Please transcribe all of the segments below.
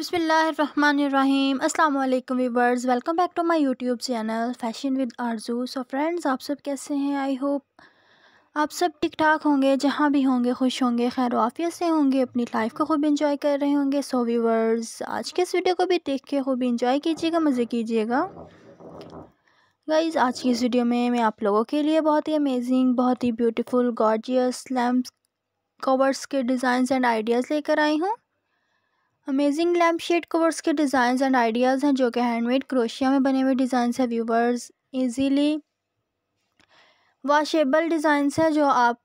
बिसमीम अस्सलाम वालेकुम viewers welcome back to my YouTube channel Fashion with Arzoo so friends आप सब कैसे हैं आई होप आप सब ठीक ठाक होंगे जहाँ भी होंगे खुश होंगे खैर वाफियत से होंगे अपनी लाइफ को खूब इंजॉय कर रहे होंगे सो वीवर्स आज के इस वीडियो को भी देख के खूब इंजॉय कीजिएगा मज़े कीजिएगा गाइज़ आज की इस वीडियो में मैं आप लोगों के लिए बहुत ही अमेजिंग बहुत ही ब्यूटीफुल गॉर्जियस लैम्प कवर्स के डिज़ाइन एंड आइडियाज़ लेकर आई हूँ अमेजिंग लैम्प शेड कवर्स के डिज़ाइन एंड आइडियाज़ हैं जो कि हैंडमेड क्रोशिया में बने हुए डिज़ाइन है व्यूवर्स ईजीली वाशेबल डिज़ाइंस हैं जो आप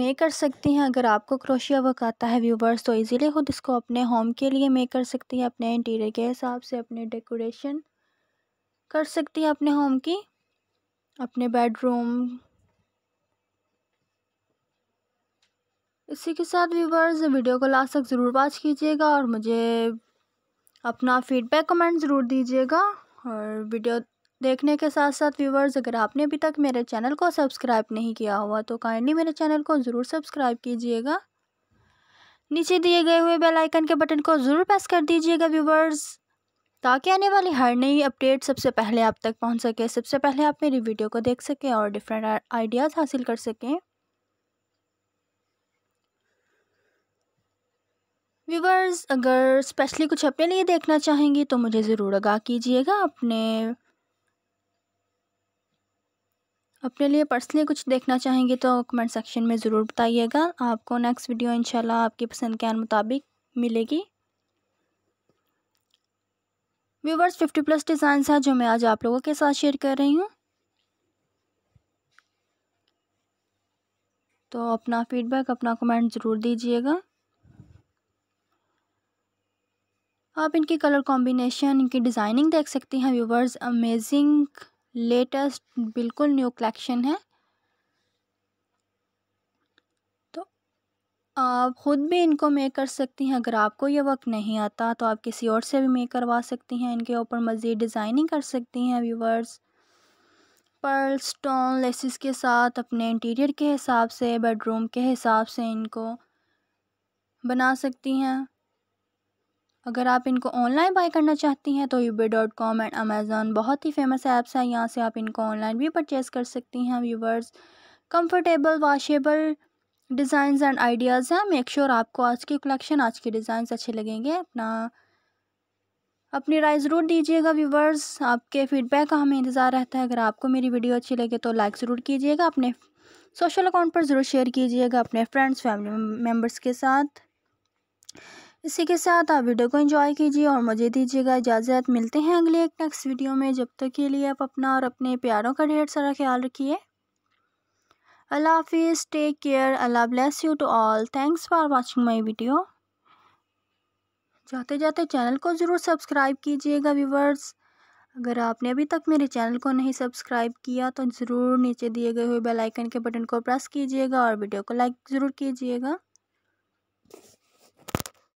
मेक कर सकती हैं अगर आपको क्रोशिया वर्क आता है व्यूवर्स तो ईजीली खुद इसको अपने होम के लिए मेक कर सकती हैं अपने इंटीरियर के हिसाब से अपने डेकोरेशन कर सकती हैं अपने होम की अपने बेडरूम इसी के साथ व्यूवर्स वीडियो को लास्ट तक ज़रूर वॉच कीजिएगा और मुझे अपना फ़ीडबैक कमेंट ज़रूर दीजिएगा और वीडियो देखने के साथ साथ व्यूवर्स अगर आपने अभी तक मेरे चैनल को सब्सक्राइब नहीं किया हुआ तो काइंडली मेरे चैनल को ज़रूर सब्सक्राइब कीजिएगा नीचे दिए गए हुए बेल आइकन के बटन को ज़रूर प्रेस कर दीजिएगा व्यूवर्स ताकि आने वाली हर नई अपडेट सबसे पहले आप तक पहुंच सके सबसे पहले आप मेरी वीडियो को देख सकें और डिफरेंट आइडियाज़ हासिल कर सकें व्यूवर्स अगर स्पेशली कुछ अपने लिए देखना चाहेंगी तो मुझे ज़रूर आगा कीजिएगा अपने अपने लिए पर्सनली कुछ देखना चाहेंगे तो कमेंट सेक्शन में ज़रूर बताइएगा आपको नेक्स्ट वीडियो इंशाल्लाह आपकी पसंद के मुताबिक मिलेगी व्यूवर्स फिफ्टी प्लस डिज़ाइन हैं जो मैं आज आप लोगों के साथ शेयर कर रही हूँ तो अपना फीडबैक अपना कमेंट ज़रूर दीजिएगा आप इनकी कलर कॉम्बिनेशन इनकी डिज़ाइनिंग देख सकते हैं व्यूवर्स अमेजिंग लेटेस्ट बिल्कुल न्यू कलेक्शन है तो आप ख़ुद भी इनको मेक कर सकती हैं अगर आपको ये वक्त नहीं आता तो आप किसी और से भी मेक करवा सकती हैं इनके ऊपर मज़ीद डिज़ाइनिंग कर सकती हैं व्यूवर्स पर्ल स्टोन लेसिस के साथ अपने इंटीरियर के हिसाब से बेडरूम के हिसाब से इनको बना सकती हैं अगर आप इनको ऑनलाइन बाय करना चाहती हैं तो eBay dot com and Amazon बहुत ही फेमस ऐप्स हैं यहाँ से आप इनको ऑनलाइन भी परचेज़ कर सकती हैं viewers comfortable washable design and ideas हैं मेक श्योर आपको आज की कलेक्शन आज के डिज़ाइन अच्छे लगेंगे अपना अपनी राय ज़रूर दीजिएगा व्यूवर्स आपके फीडबैक का हमें इंतज़ार रहता है अगर आपको मेरी वीडियो अच्छी लगे तो लाइक ज़रूर कीजिएगा अपने सोशल अकाउंट पर ज़रूर शेयर कीजिएगा अपने फ्रेंड्स फैमिली मेम्बर्स के साथ इसी के साथ आप वीडियो को एंजॉय कीजिए और मज़े दीजिएगा इजाज़त मिलते हैं अगले एक नेक्स्ट वीडियो में जब तक के लिए आप अपना और अपने प्यारों का ढेर सारा ख्याल रखिए अल्लाह हाफिज़ टेक केयर अल्लाह bless you to all thanks for watching my video जाते जाते चैनल को ज़रूर सब्सक्राइब कीजिएगा व्यूवर्स अगर आपने अभी तक मेरे चैनल को नहीं सब्सक्राइब किया तो ज़रूर नीचे दिए गए हुए बेल आइकन के बटन को प्रेस कीजिएगा और वीडियो को लाइक ज़रूर कीजिएगा